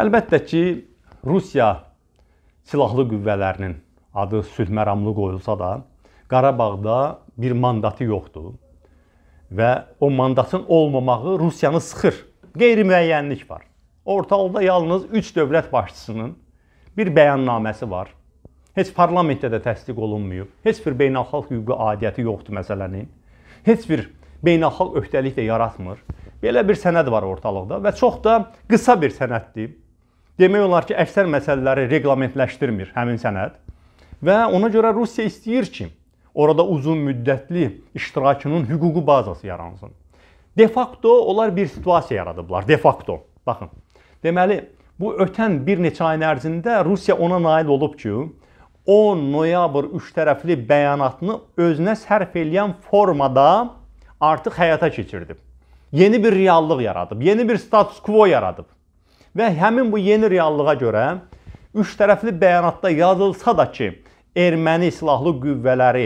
Əlbəttə ki, Rusiya silahlı qüvvələrinin adı sülh məramlı qoyulsa da, Qarabağda bir mandatı yoxdur və o mandatın olmamağı Rusiyanı sıxır. Qeyri-müəyyənlik var. Ortalıqda yalnız 3 dövlət başçısının bir bəyannaməsi var. Heç parlamentdə də təsdiq olunmuyub. Heç bir beynəlxalq hüquqi adiyyəti yoxdur məsələnin. Heç bir beynəlxalq öhdəlik də yaratmır. Belə bir sənəd var ortalıqda və çox da qısa bir sənəddir demək olar ki, əksər məsələləri reqlamentləşdirmir həmin sənəd. Və ona görə Rusiya istəyir ki, orada uzun müddətli iştirakının hüquqi bazası yaransın. De facto onlar bir situasiya yaradıblar. De facto. Baxın. Deməli, bu ötən bir neçə ayın ərzində Rusiya ona nail olub ki, 10 noyabr üç tərəfli bəyanatını özünə sərf eləyən formada artıq həyata keçirdib. Yeni bir reallıq yaradıb, yeni bir status quo yaradıb. Və həmin bu yeni reallığa görə üç tərəfli bəyanatda yazılsa da ki, erməni silahlı qüvvələri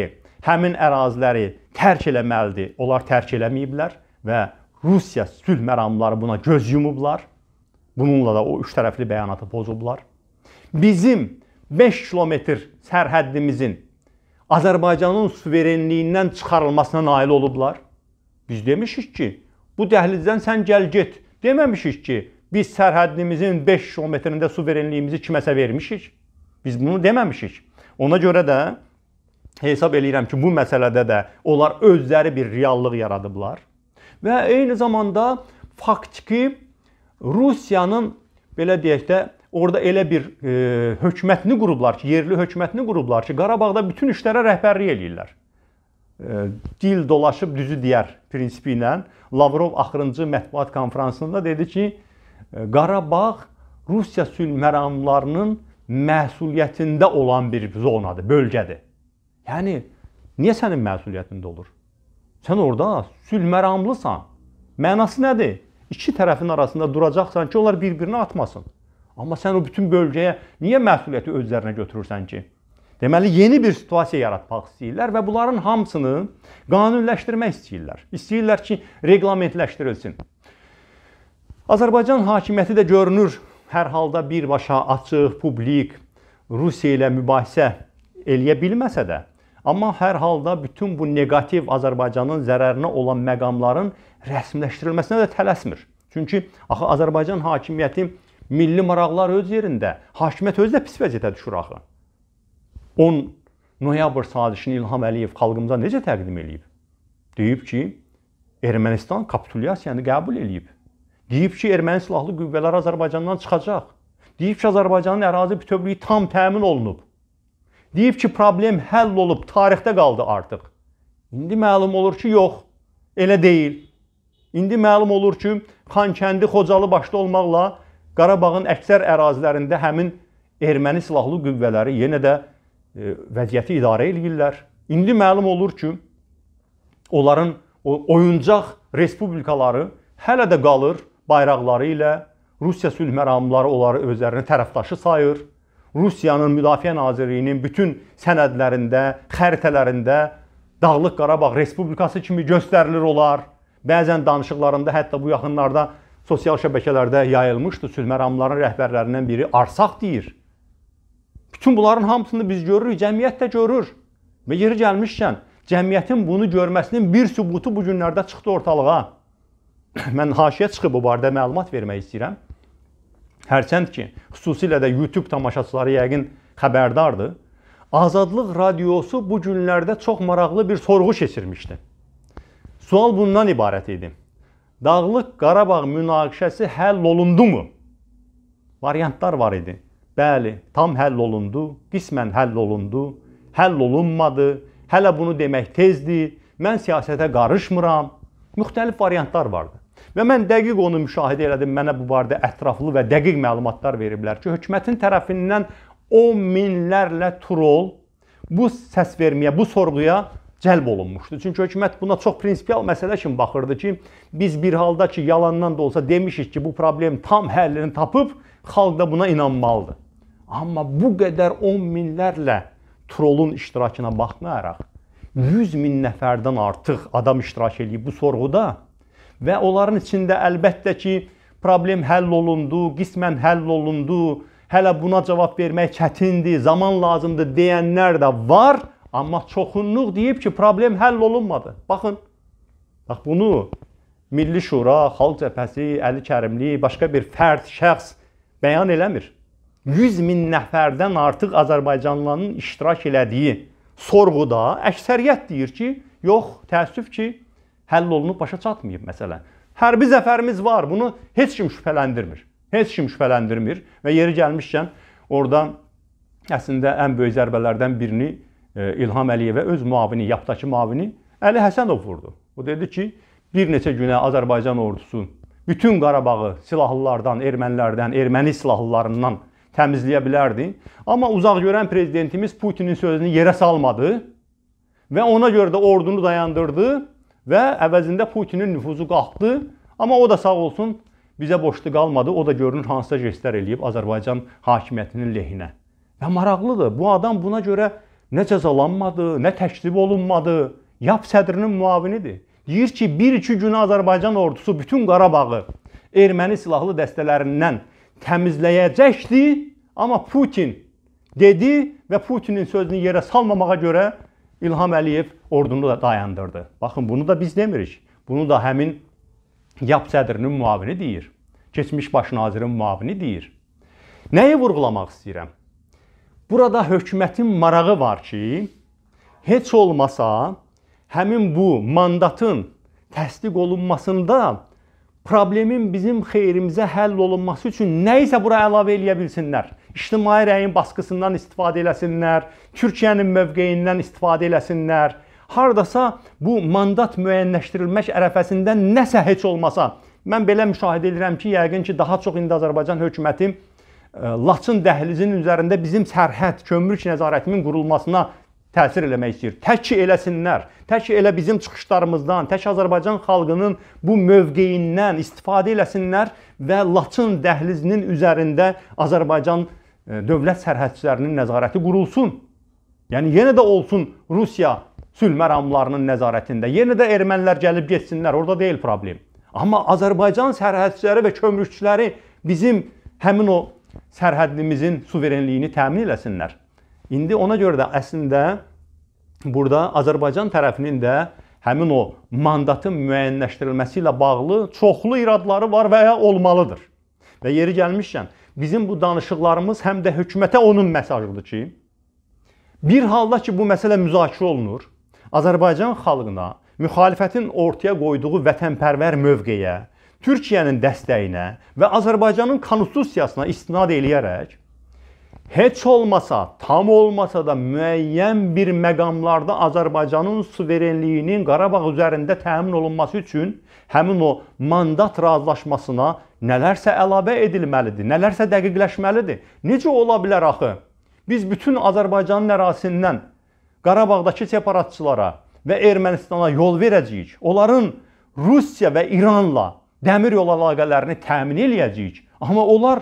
həmin əraziləri tərk eləməlidir. Onlar tərk eləməyiblər və Rusiya sülh məramları buna göz yumublar. Bununla da o üç tərəfli bəyanatı pozublar. Bizim 5 kilometr sərhəddimizin Azərbaycanın suverenliyindən çıxarılmasına nail olublar. Biz demişik ki, bu dəhlizdən sən gəl get. Deməmişik ki, Biz sərhəddimizin 5 kilometrində suverenliyimizi kiməsə vermişik. Biz bunu deməmişik. Ona görə də hesab eləyirəm ki, bu məsələdə də onlar özləri bir reallıq yaradıblar. Və eyni zamanda faktiki Rusiyanın belə deyək də orada elə bir e, hökumətini qurublar ki, yerli hökumətini qurublar ki, Qarabağda bütün işlərə rəhbərlik eləyirlər. E, dil dolaşıb düzü deyər prinsipi ilə Lavrov axırıncı mətbuat konfransında dedi ki, Qarabağ Rusiya sülh məramlarının məsuliyyətində olan bir zonadır, bölgədir. Yəni niyə sənin məsuliyyətində olur? Sən orada sülh məramlısan. Mənası nədir? İki tərəfin arasında duracaqsan ki, onlar bir-birini atmasın. Amma sən o bütün bölgəyə niyə məsuliyyəti özlərinə götürürsən ki? Deməli, yeni bir situasiya yaratmaq istəyirlər və bunların hamısını qanunləşdirmək istəyirlər. İstəyirlər ki, reqlamentləşdirilsin. Azərbaycan hakimiyyəti də görünür hər halda birbaşa açıq, publik Rusiya ilə mübahisə eləyə bilməsə də, amma hər halda bütün bu neqativ Azərbaycanın zərərinə olan məqamların rəsmiləşdirilməsinə də tələsmir. Çünki axı Azərbaycan hakimiyyəti milli maraqlar öz yerində, hakimiyyət özü də pis vəziyyətə düşür axı. 10 noyabr sazişini İlham Əliyev xalqımıza necə təqdim eləyib? Deyib ki, Ermənistan kapitulyasiyanı qəbul eləyib. Deyib ki, erməni silahlı qüvvələr Azərbaycandan çıxacaq. Deyib ki, Azərbaycanın ərazi bütövlüyü tam təmin olunub. Deyib ki, problem həll olub, tarixdə qaldı artıq. İndi məlum olur ki, yox, elə deyil. İndi məlum olur ki, Xankəndi, Xocalı başda olmaqla Qarabağın əksər ərazilərində həmin erməni silahlı qüvvələri yenə də e, vəziyyəti idarə edirlər. İndi məlum olur ki, onların o oyuncaq respublikaları hələ də qalır bayraqları ilə Rusiya sülh məramları onları özlərini tərəfdaşı sayır. Rusiyanın Müdafiə Nazirliyinin bütün sənədlərində, xəritələrində Dağlıq Qarabağ Respublikası kimi göstərilir olar. Bəzən danışıqlarında hətta bu yaxınlarda sosial şəbəkələrdə yayılmışdı. Sülh məramlarının rəhbərlərindən biri Arsaq deyir. Bütün bunların hamısını biz görürük, cəmiyyət də görür. Və yeri gəlmişkən, cəmiyyətin bunu görməsinin bir sübutu bu günlərdə çıxdı ortalığa. mən haşiyə çıxıb bu barədə məlumat vermək istəyirəm. Hərçənd ki, xüsusilə də YouTube tamaşaçıları yəqin xəbərdardır. Azadlıq radiosu bu günlərdə çox maraqlı bir sorğu keçirmişdi. Sual bundan ibarət idi. Dağlıq Qarabağ münaqişəsi həll olundumu? Variantlar var idi. Bəli, tam həll olundu, qismən həll olundu, həll olunmadı, hələ bunu demək tezdir, mən siyasətə qarışmıram. Müxtəlif variantlar vardı. Və mən dəqiq onu müşahidə elədim. Mənə bu barədə ətraflı və dəqiq məlumatlar veriblər ki, hökumətin tərəfindən 10 minlərlə troll bu səs verməyə, bu sorğuya cəlb olunmuşdu. Çünki hökumət buna çox prinsipial məsələ kimi baxırdı ki, biz bir halda ki, yalandan da olsa demişik ki, bu problem tam həllini tapıb xalq da buna inanmalıdır. Amma bu qədər 10 minlərlə trollun iştirakına baxmayaraq 100 min nəfərdən artıq adam iştirak eləyib bu sorğuda və onların içində əlbəttə ki, problem həll olundu, qismən həll olundu, hələ buna cavab vermək çətindir, zaman lazımdır deyənlər də var, amma çoxunluq deyib ki, problem həll olunmadı. Baxın. Bax bunu Milli Şura, Xalq Cəbhəsi, Əli Kərimli, başqa bir fərd, şəxs bəyan eləmir. 100 min nəfərdən artıq Azərbaycanlıların iştirak elədiyi sorğuda əksəriyyət deyir ki, yox, təəssüf ki, həll olunub başa çatmayıb məsələn. Hərbi zəfərimiz var. Bunu heç kim şübhələndirmir. Heç kim şübhələndirmir və yeri gəlmişkən orada əslində ən böyük zərbələrdən birini e, İlham Əliyevə öz müavini, yapdakı müavini Əli Həsənov vurdu. O dedi ki, bir neçə günə Azərbaycan ordusu bütün Qarabağı silahlılardan, ermənilərdən, erməni silahlılarından təmizləyə bilərdi. Amma uzaq görən prezidentimiz Putinin sözünü yerə salmadı və ona görə də ordunu dayandırdı və əvəzində Putinin nüfuzu qalxdı. Amma o da sağ olsun bizə boşlu qalmadı. O da görünür hansısa jestlər eləyib Azərbaycan hakimiyyətinin lehinə. Və maraqlıdır. Bu adam buna görə nə cəzalanmadı, nə təklif olunmadı. Yap sədrinin muavinidir. Deyir ki, 1-2 gün Azərbaycan ordusu bütün Qarabağı erməni silahlı dəstələrindən təmizləyəcəkdi, amma Putin dedi və Putinin sözünü yerə salmamağa görə İlham Əliyev ordunu da dayandırdı. Baxın, bunu da biz demirik. Bunu da həmin YAP sədrinin müavini deyir. Keçmiş baş nazirin müavini deyir. Nəyi vurğulamaq istəyirəm? Burada hökumətin marağı var ki, heç olmasa həmin bu mandatın təsdiq olunmasında problemin bizim xeyrimizə həll olunması üçün nə isə bura əlavə eləyə bilsinlər ictimai rəyin baskısından istifadə eləsinlər, Türkiyənin mövqeyindən istifadə eləsinlər. Hardasa bu mandat müəyyənləşdirilmək ərəfəsində nəsə heç olmasa, mən belə müşahidə edirəm ki, yəqin ki, daha çox indi Azərbaycan hökuməti e, Laçın dəhlizinin üzərində bizim sərhəd, kömrük nəzarətinin qurulmasına təsir eləmək istəyir. Tək ki eləsinlər, tək ki elə bizim çıxışlarımızdan, tək Azərbaycan xalqının bu mövqeyindən istifadə eləsinlər və Laçın dəhlizinin üzərində Azərbaycan E, dövlət sərhədçilərinin nəzarəti qurulsun. Yəni yenə də olsun Rusiya sülh məramlarının nəzarətində. Yenə də ermənilər gəlib getsinlər, orada deyil problem. Amma Azərbaycan sərhədçiləri və kömrükçüləri bizim həmin o sərhədimizin suverenliyini təmin eləsinlər. İndi ona görə də əslində burada Azərbaycan tərəfinin də həmin o mandatın müəyyənləşdirilməsi ilə bağlı çoxlu iradları var və ya olmalıdır. Və yeri gəlmişkən, bizim bu danışıqlarımız həm də hökumətə onun mesajıdır ki, bir halda ki bu məsələ müzakirə olunur, Azərbaycan xalqına müxalifətin ortaya qoyduğu vətənpərvər mövqeyə, Türkiyənin dəstəyinə və Azərbaycanın konstitusiyasına istinad eləyərək heç olmasa, tam olmasa da müəyyən bir məqamlarda Azərbaycanın suverenliyinin Qarabağ üzərində təmin olunması üçün həmin o mandat razılaşmasına Nələrsə əlavə edilməlidir, nələrsə dəqiqləşməlidir. Necə ola bilər axı? Biz bütün Azərbaycanın ərazisindən Qarabağdakı separatçılara və Ermənistana yol verəcəyik. Onların Rusiya və İranla dəmir yol əlaqələrini təmin eləyəcəyik. Amma onlar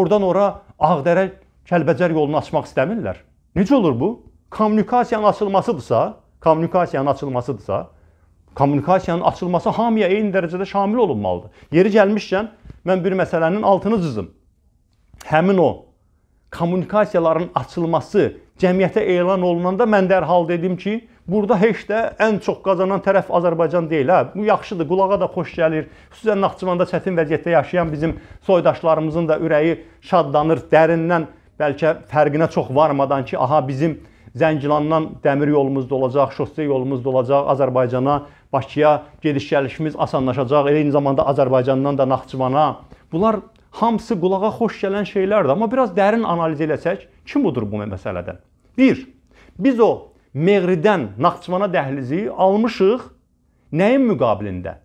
oradan ora Ağdərə Kəlbəcər yolunu açmaq istəmirlər. Necə olur bu? Kommunikasiyanın açılmasıdırsa, kommunikasiyanın açılmasıdırsa, kommunikasiyanın açılması hamıya eyni dərəcədə şamil olunmalıdır. Yeri gəlmişkən, mən bir məsələnin altını cızım. Həmin o kommunikasiyaların açılması cəmiyyətə elan olunanda mən dərhal dedim ki, burada heç də ən çox qazanan tərəf Azərbaycan deyil. Hə, bu yaxşıdır, qulağa da xoş gəlir. Xüsusən Naxçıvanda çətin vəziyyətdə yaşayan bizim soydaşlarımızın da ürəyi şadlanır dərindən, bəlkə fərqinə çox varmadan ki, aha bizim Zəngilandan dəmir yolumuz da olacaq, şosse yolumuz da olacaq. Azərbaycana, Bakıya gediş-gəlişimiz asanlaşacaq. Elə eyni zamanda Azərbaycandan da Naxçıvana. Bunlar hamısı qulağa xoş gələn şeylərdir, amma biraz dərin analiz eləsək, kim budur bu məsələdə? 1. Biz o Meğridən Naxçıvana dəhlizi almışıq nəyin müqabilində?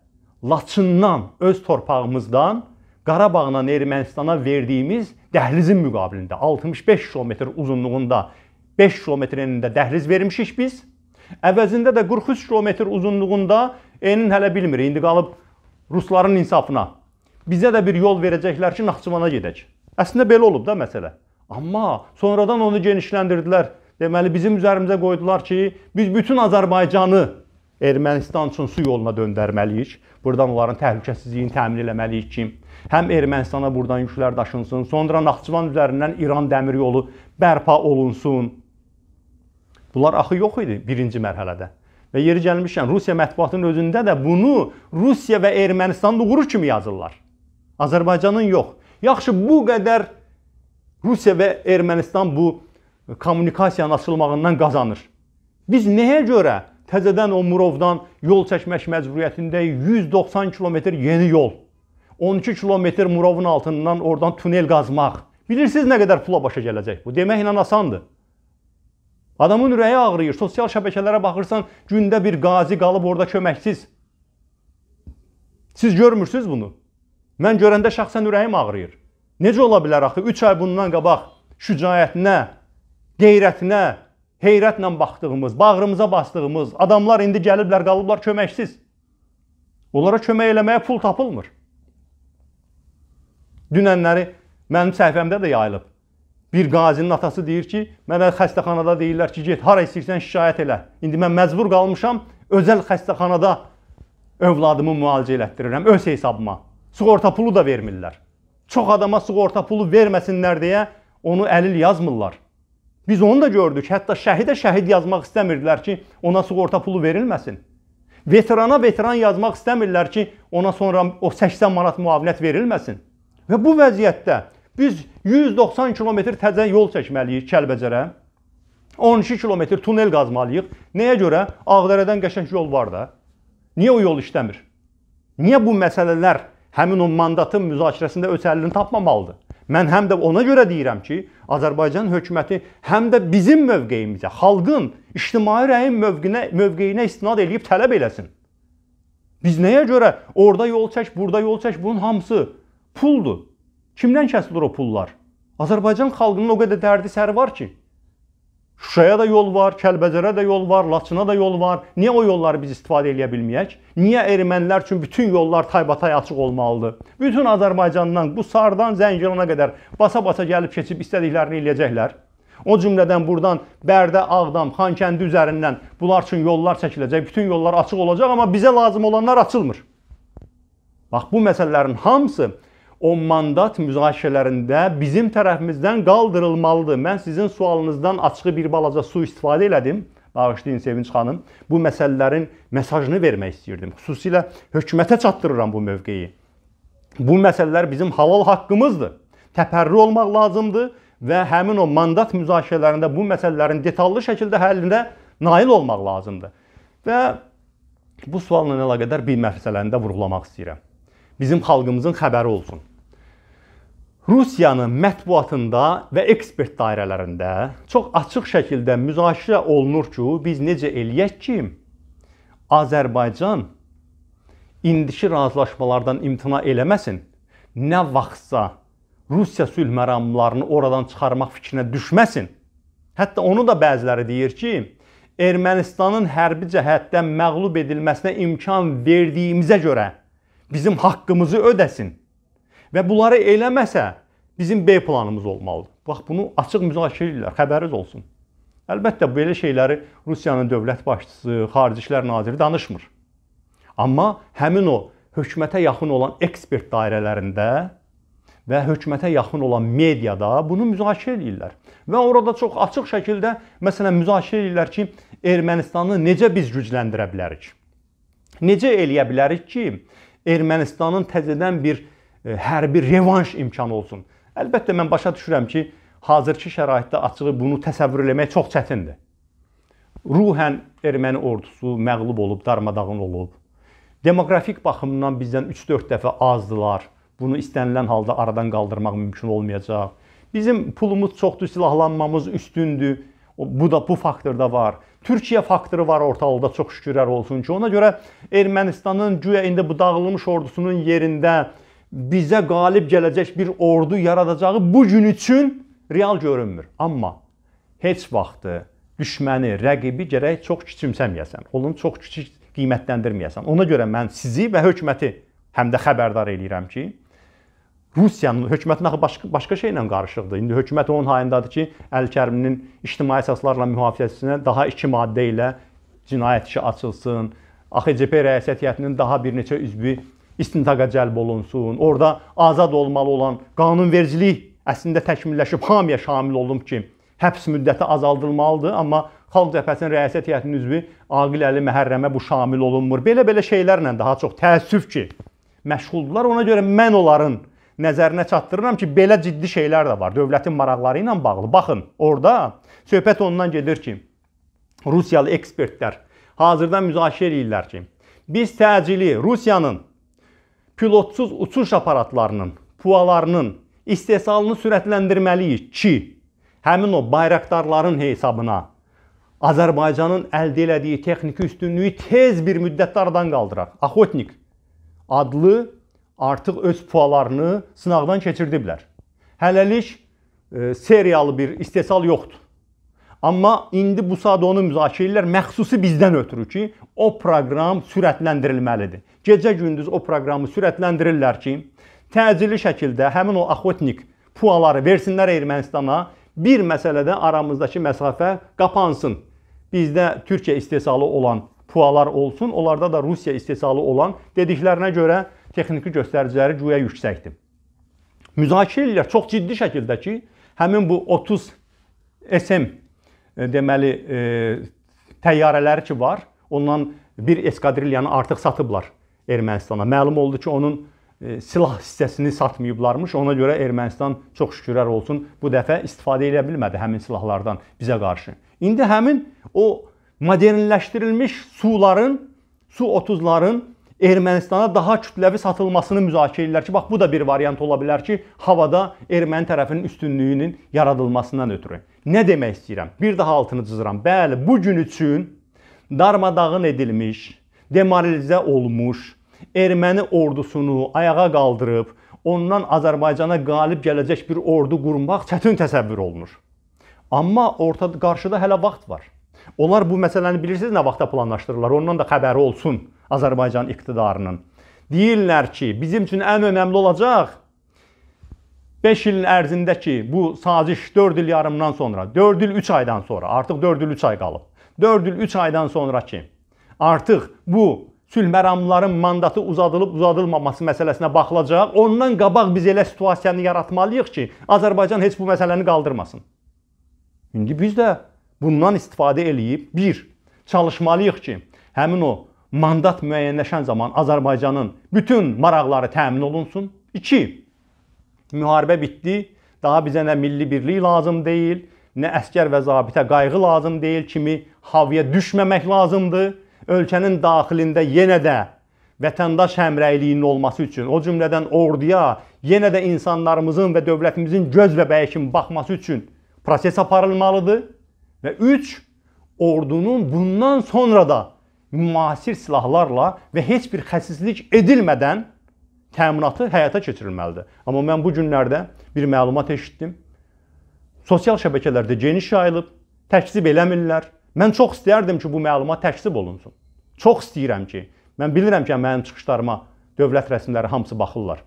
Laçından, öz torpağımızdan Qarabağla Ermənistana verdiyimiz dəhlizin müqabilində 65 km uzunluğunda 5 km enində dəhriz vermişik biz. Əvəzində də 43 km uzunluğunda enin hələ bilmir. İndi qalıb rusların insafına. Bizə də bir yol verəcəklər ki, Naxçıvana gedək. Əslində belə olub da məsələ. Amma sonradan onu genişləndirdilər. Deməli bizim üzərimizə qoydular ki, biz bütün Azərbaycanı Ermənistan üçün su yoluna döndərməliyik. Burdan onların təhlükəsizliyini təmin etməliyik ki, həm Ermənistana buradan yüklər daşınsın, sonra Naxçıvan üzərindən İran dəmir yolu bərpa olunsun. Bunlar axı yox idi birinci mərhələdə. Və yeri gəlmişkən Rusiya mətbuatının özündə də bunu Rusiya və Ermənistan uğuru kimi yazırlar. Azərbaycanın yox. Yaxşı bu qədər Rusiya və Ermənistan bu kommunikasiyanın açılmağından qazanır. Biz nəyə görə təzədən o Murovdan yol çəkmək məcburiyyətindəyik? 190 kilometr yeni yol. 12 kilometr Murovun altından oradan tunel qazmaq. Bilirsiniz nə qədər pula başa gələcək bu? Deməklə asandır. Adamın ürəyi ağrıyır. Sosial şəbəkələrə baxırsan, gündə bir qazi qalıb orada köməksiz. Siz görmürsüz bunu. Mən görəndə şəxsən ürəyim ağrıyır. Necə ola bilər axı 3 ay bundan qabaq şücaətinə, qeyrətinə, heyrətlə baxdığımız, bağrımıza bastığımız adamlar indi gəliblər, qalıblar köməksiz. Onlara kömək eləməyə pul tapılmır. Dünənləri mənim səhifəmdə də yayılıb. Bir qazinin atası deyir ki, mənə xəstəxanada deyirlər ki, get hara istəyirsən şikayət elə. İndi mən məcbur qalmışam, özəl xəstəxanada övladımı müalicə elətdirirəm öz hesabıma. Sığorta pulu da vermirlər. Çox adama sığorta pulu verməsinlər deyə onu əlil yazmırlar. Biz onu da gördük. Hətta şəhidə şəhid yazmaq istəmirdilər ki, ona sığorta pulu verilməsin. Veterana veteran yazmaq istəmirlər ki, ona sonra o 80 manat müavinət verilməsin. Və bu vəziyyətdə Biz 190 kilometr təzə yol çəkməliyik Kəlbəcərə. 12 kilometr tunel qazmalıyıq. Nəyə görə? Ağdərədən qəşəng yol var da. Niyə o yol işləmir? Niyə bu məsələlər həmin o mandatın müzakirəsində öz həllini tapmamalıdır? Mən həm də ona görə deyirəm ki, Azərbaycan hökuməti həm də bizim mövqeyimizə, xalqın ictimai rəyin mövqeyinə, mövqeyinə istinad eləyib tələb eləsin. Biz nəyə görə orada yol çək, burada yol çək, bunun hamısı puldur. Kimdən kəsilir o pullar? Azərbaycan xalqının o qədər dərdi səri var ki. Şuşaya da yol var, Kəlbəcərə də yol var, Laçına da yol var. Niyə o yolları biz istifadə edə bilməyək? Niyə ermənilər üçün bütün yollar taybatay açıq olmalıdır? Bütün Azərbaycandan, Qusardan Zəngilana qədər basa-basa gəlib keçib istədiklərini eləyəcəklər. O cümlədən buradan Bərdə, Ağdam, Xankəndi üzərindən bunlar üçün yollar çəkiləcək, bütün yollar açıq olacaq, amma bizə lazım olanlar açılmır. Bax bu məsələlərin hamısı o mandat müzakirələrində bizim tərəfimizdən qaldırılmalıdır. Mən sizin sualınızdan açığı bir balaca su istifadə elədim. Bağışlayın Sevinç xanım. Bu məsələlərin mesajını vermək istəyirdim. Xüsusilə hökumətə çatdırıram bu mövqeyi. Bu məsələlər bizim halal haqqımızdır. Təpərrü olmaq lazımdır və həmin o mandat müzakirələrində bu məsələlərin detallı şəkildə həllinə nail olmaq lazımdır. Və bu sualla əlaqədar bir məsələni də vurğulamaq istəyirəm. Bizim xalqımızın xəbəri olsun. Rusiyanın mətbuatında və ekspert dairələrində çox açıq şəkildə müzakirə olunur ki, biz necə eləyək ki, Azərbaycan indiki razılaşmalardan imtina eləməsin. Nə vaxtsa Rusiya sülh məramlarını oradan çıxarmaq fikrinə düşməsin. Hətta onu da bəziləri deyir ki, Ermənistanın hərbi cəhətdən məğlub edilməsinə imkan verdiyimizə görə bizim haqqımızı ödəsin. Və bunları eləməsə bizim B planımız olmalıdır. Bax bunu açıq müzakirə edirlər, xəbəriniz olsun. Əlbəttə belə şeyləri Rusiyanın dövlət başçısı, Xarici İşlər naziri danışmır. Amma həmin o hökumətə yaxın olan ekspert dairələrində və hökumətə yaxın olan mediada bunu müzakirə edirlər. Və orada çox açıq şəkildə məsələn müzakirə edirlər ki, Ermənistanı necə biz gücləndirə bilərik? Necə eləyə bilərik ki, Ermənistanın təzədən bir E, hərbi revanş imkanı olsun. Əlbəttə mən başa düşürəm ki, hazırki şəraitdə açığı bunu təsəvvür eləmək çox çətindir. Ruhən erməni ordusu məğlub olub, darmadağın olub. Demoqrafik baxımdan bizdən 3-4 dəfə azdılar. Bunu istənilən halda aradan qaldırmaq mümkün olmayacaq. Bizim pulumuz çoxdur, silahlanmamız üstündür. Bu da bu faktor da var. Türkiyə faktoru var ortalıqda çox şükürlər olsun ki, ona görə Ermənistanın güya indi bu dağılmış ordusunun yerində bizə qalib gələcək bir ordu yaradacağı bu gün üçün real görünmür. Amma heç vaxtı düşməni, rəqibi gərək çox kiçimsəməyəsən. Onu çox kiçik qiymətləndirməyəsən. Ona görə mən sizi və hökuməti həm də xəbərdar eləyirəm ki, Rusiyanın hökumətin axı başqa başqa şeylə qarışıqdır. İndi hökumət onun hayındadır ki, Əl-Kəriminin ictimai əsaslarla mühafizəsinə daha 2 maddə ilə cinayət işi açılsın. AXCP rəiyyət heyətinin daha bir neçə üzvü istintaqa cəlb olunsun. Orda azad olmalı olan qanunvericilik əslində təkmilləşib hamıya şamil olunub ki, həbs müddəti azaldılmalıdır, amma Xalq Cəbhəsinin rəyasət heyətinin üzvü Aqil Əli Məhərrəmə bu şamil olunmur. Belə-belə şeylərlə daha çox təəssüf ki, məşğuldurlar. Ona görə mən onların nəzərinə çatdırıram ki, belə ciddi şeylər də var dövlətin maraqları ilə bağlı. Baxın, orada söhbət ondan gedir ki, Rusiyalı ekspertlər hazırda müzakirə eləyirlər ki, biz təcili Rusiyanın pilotsuz uçuş aparatlarının pualarının istehsalını sürətləndirməliyik ki, həmin o bayraqdarların hesabına Azərbaycanın əldə elədiyi texniki üstünlüyü tez bir müddətdə aradan qaldıraq. Axotnik adlı artıq öz pualarını sınaqdan keçirdiblər. Hələlik e, seriyalı bir istehsal yoxdur. Amma indi bu saat onu müzakirə edirlər. Məxsusi bizdən ötürü ki, o proqram sürətləndirilməlidir. Gecə-gündüz o proqramı sürətləndirirlər ki, təcili şəkildə həmin o axotnik puaları versinlər Ermənistana. Bir məsələdə aramızdakı məsafə qapansın. Bizdə Türkiyə istehsalı olan pualar olsun, onlarda da Rusiya istehsalı olan dediklərinə görə texniki göstəriciləri güya yüksəkdir. Müzakirə ilə çox ciddi şəkildə ki, həmin bu 30 SM E, deməli e, təyyarələri ki var, ondan bir eskadrilyanı artıq satıblar Ermənistana. Məlum oldu ki, onun e, silah hissəsini satmayıblarmış. Ona görə Ermənistan çox şükürlər olsun bu dəfə istifadə edə bilmədi həmin silahlardan bizə qarşı. İndi həmin o modernləşdirilmiş suların, su 30-ların Ermənistana daha kütləvi satılmasını müzakirə edirlər ki, bax bu da bir variant ola bilər ki, havada erməni tərəfinin üstünlüyünün yaradılmasından ötürü. Nə demək istəyirəm? Bir daha altını cızıram. Bəli, bu gün üçün darmadağın edilmiş, demoralizə olmuş erməni ordusunu ayağa qaldırıb ondan Azərbaycana qalib gələcək bir ordu qurmaq çətin təsəvvür olunur. Amma ortada qarşıda hələ vaxt var. Onlar bu məsələni bilirsiniz nə vaxta planlaşdırırlar? Ondan da xəbəri olsun Azərbaycan iqtidarının. Deyirlər ki, bizim üçün ən önəmli olacaq 5 ilin ərzində ki, bu saziş 4 il yarımdan sonra, 4 il 3 aydan sonra, artıq 4 il 3 ay qalıb. 4 il 3 aydan sonra ki, artıq bu sülh məramların mandatı uzadılıb uzadılmaması məsələsinə baxılacaq. Ondan qabaq biz elə situasiyanı yaratmalıyıq ki, Azərbaycan heç bu məsələni qaldırmasın. İndi biz də bundan istifadə eləyib bir çalışmalıyıq ki, həmin o mandat müəyyənləşən zaman Azərbaycanın bütün maraqları təmin olunsun. 2 müharibə bitdi. Daha bizə nə milli birlik lazım deyil, nə əskər və zabitə qayğı lazım deyil kimi havaya düşməmək lazımdır. Ölkənin daxilində yenə də vətəndaş həmrəyliyinin olması üçün, o cümlədən orduya, yenə də insanlarımızın və dövlətimizin göz bəbəyi kimi baxması üçün proses aparılmalıdır. Və 3 ordunun bundan sonra da müasir silahlarla və heç bir xəsislik edilmədən təminatı həyata keçirilməlidir. Amma mən bu günlərdə bir məlumat eşitdim. Sosial şəbəkələrdə geniş yayılıb, təkzib eləmirlər. Mən çox istərdim ki, bu məlumat təkzib olunsun. Çox istəyirəm ki, mən bilirəm ki, mənim çıxışlarıma dövlət rəsmiləri hamısı baxırlar.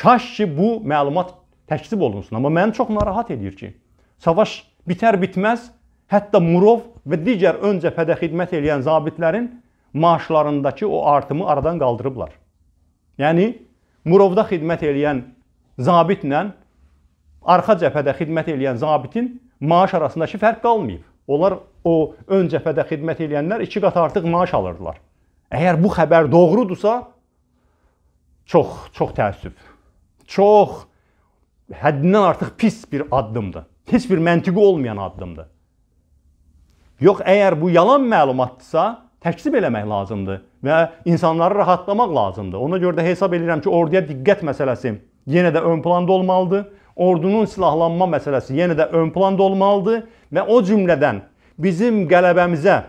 Kaş ki, bu məlumat təkzib olunsun. Amma məni çox narahat edir ki, savaş bitər bitməz hətta Murov və digər ön cəbhədə xidmət edən zabitlərin maaşlarındakı o artımı aradan qaldırıblar. Yəni, Murovda xidmət eləyən zabitlə arxa cəbhədə xidmət eləyən zabitin maaş arasındakı fərq qalmayıb. Onlar o ön cəbhədə xidmət eləyənlər iki qat artıq maaş alırdılar. Əgər bu xəbər doğrudursa, çox, çox təəssüf. Çox həddindən artıq pis bir addımdır. Heç bir məntiqi olmayan addımdır. Yox, əgər bu yalan məlumatdırsa, təkzib eləmək lazımdır və insanları rahatlamaq lazımdır. Ona görə də hesab edirəm ki, orduya diqqət məsələsi yenə də ön planda olmalıdır. Ordunun silahlanma məsələsi yenə də ön planda olmalıdır və o cümlədən bizim qələbəmizə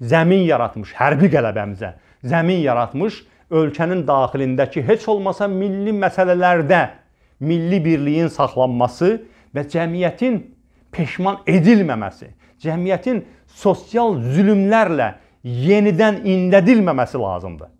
zəmin yaratmış, hərbi qələbəmizə zəmin yaratmış ölkənin daxilindəki heç olmasa milli məsələlərdə milli birliyin saxlanması və cəmiyyətin peşman edilməməsi, cəmiyyətin sosial zülmlərlə yenidən indədilməməsi lazımdır.